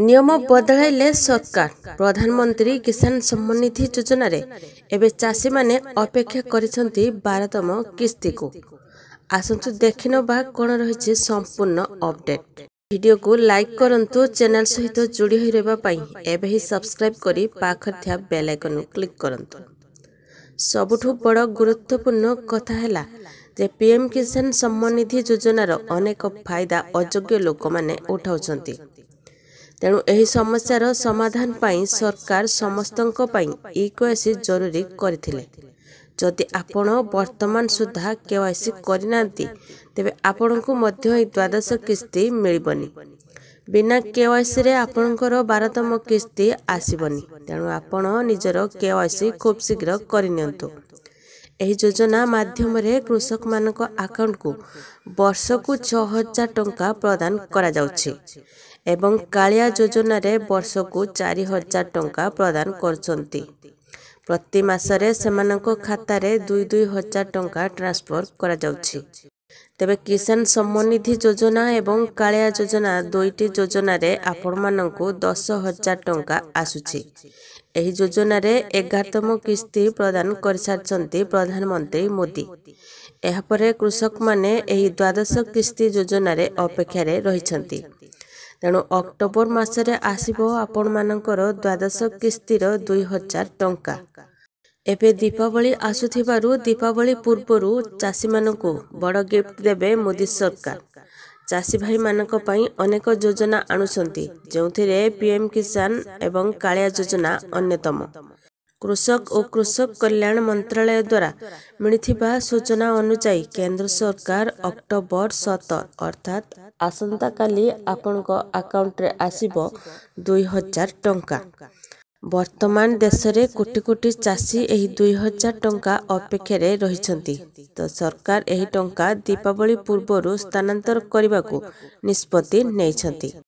ନିୟମ ବଦଳାଇଲେ ସରକାର ପ୍ରଧାନମନ୍ତ୍ରୀ କିଷାନ ସମ୍ମାନନିଧି ଯୋଜନାରେ ଏବେ ଚାଷୀମାନେ ଅପେକ୍ଷା କରିଛନ୍ତି ବାରତମ କିସ୍ତିକୁ ଆସନ୍ତୁ ଦେଖିନେବା କ'ଣ ରହିଛି ସମ୍ପୂର୍ଣ୍ଣ ଅପଡେଟ୍ ଭିଡ଼ିଓକୁ ଲାଇକ୍ କରନ୍ତୁ ଚ୍ୟାନେଲ ସହିତ ଯୋଡ଼ି ହୋଇ ରହିବା ପାଇଁ ଏବେ ହିଁ ସବସ୍କ୍ରାଇବ୍ କରି ପାଖରେ ଥିବା ବେଲ୍ ଆଇକନ୍କୁ କ୍ଲିକ୍ କରନ୍ତୁ ସବୁଠୁ ବଡ଼ ଗୁରୁତ୍ୱପୂର୍ଣ୍ଣ କଥା ହେଲା ଯେ ପିଏମ୍ କିଷାନ ସମ୍ମାନନିଧି ଯୋଜନାର ଅନେକ ଫାଇଦା ଅଯୋଗ୍ୟ ଲୋକମାନେ ଉଠାଉଛନ୍ତି ତେଣୁ ଏହି ସମସ୍ୟାର ସମାଧାନ ପାଇଁ ସରକାର ସମସ୍ତଙ୍କ ପାଇଁ ଇ କେୱାଇସି ଜରୁରୀ କରିଥିଲେ ଯଦି ଆପଣ ବର୍ତ୍ତମାନ ସୁଦ୍ଧା କେୱାଇସି କରିନାହାନ୍ତି ତେବେ ଆପଣଙ୍କୁ ମଧ୍ୟ ଏହି ଦ୍ୱାଦଶ କିସ୍ତି ମିଳିବନି ବିନା କେୱାଇସିରେ ଆପଣଙ୍କର ବାରତମ କିସ୍ତି ଆସିବନି ତେଣୁ ଆପଣ ନିଜର କେୱାଇସି ଖୁବ୍ ଶୀଘ୍ର କରିନିଅନ୍ତୁ ଏହି ଯୋଜନା ମାଧ୍ୟମରେ କୃଷକମାନଙ୍କ ଆକାଉଣ୍ଟକୁ ବର୍ଷକୁ ଛଅ ହଜାର ଟଙ୍କା ପ୍ରଦାନ କରାଯାଉଛି ଏବଂ କାଳିଆ ଯୋଜନାରେ ବର୍ଷକୁ ଚାରି ହଜାର ଟଙ୍କା ପ୍ରଦାନ କରୁଛନ୍ତି ପ୍ରତି ମାସରେ ସେମାନଙ୍କ ଖାତାରେ ଦୁଇ ଦୁଇ ହଜାର ଟଙ୍କା ଟ୍ରାନ୍ସଫର୍ କରାଯାଉଛି ତେବେ କିଷାନ ସମ୍ମାନନିଧି ଯୋଜନା ଏବଂ କାଳିଆ ଯୋଜନା ଦୁଇଟି ଯୋଜନାରେ ଆପଣମାନଙ୍କୁ ଦଶ ହଜାର ଟଙ୍କା ଆସୁଛି ଏହି ଯୋଜନାରେ ଏଗାରତମ କିସ୍ତି ପ୍ରଦାନ କରିସାରିଛନ୍ତି ପ୍ରଧାନମନ୍ତ୍ରୀ ମୋଦି ଏହାପରେ କୃଷକମାନେ ଏହି ଦ୍ୱାଦଶ କିସ୍ତି ଯୋଜନାରେ ଅପେକ୍ଷାରେ ରହିଛନ୍ତି ତେଣୁ ଅକ୍ଟୋବର ମାସରେ ଆସିବ ଆପଣମାନଙ୍କର ଦ୍ୱାଦଶ କିସ୍ତିର ଦୁଇ ହଜାର ଟଙ୍କା ଏବେ ଦୀପାବଳି ଆସୁଥିବାରୁ ଦୀପାବଳି ପୂର୍ବରୁ ଚାଷୀମାନଙ୍କୁ ବଡ଼ ଗିଫ୍ଟ ଦେବେ ମୋଦି ସରକାର ଚାଷୀ ଭାଇମାନଙ୍କ ପାଇଁ ଅନେକ ଯୋଜନା ଆଣୁଛନ୍ତି ଯେଉଁଥିରେ ପିଏମ୍ କିଷାନ ଏବଂ କାଳିଆ ଯୋଜନା ଅନ୍ୟତମ କୃଷକ ଓ କୃଷକ କଲ୍ୟାଣ ମନ୍ତ୍ରାଳୟ ଦ୍ୱାରା ମିଳିଥିବା ସୂଚନା ଅନୁଯାୟୀ କେନ୍ଦ୍ର ସରକାର ଅକ୍ଟୋବର ସତ ଅର୍ଥାତ୍ ଆସନ୍ତାକାଲି ଆପଣଙ୍କ ଆକାଉଣ୍ଟରେ ଆସିବ ଦୁଇ ହଜାର ଟଙ୍କା ବର୍ତ୍ତମାନ ଦେଶରେ କୋଟି କୋଟି ଚାଷୀ ଏହି ଦୁଇ ହଜାର ଟଙ୍କା ଅପେକ୍ଷାରେ ରହିଛନ୍ତି ତ ସରକାର ଏହି ଟଙ୍କା ଦୀପାବଳି ପୂର୍ବରୁ ସ୍ଥାନାନ୍ତର କରିବାକୁ ନିଷ୍ପତ୍ତି ନେଇଛନ୍ତି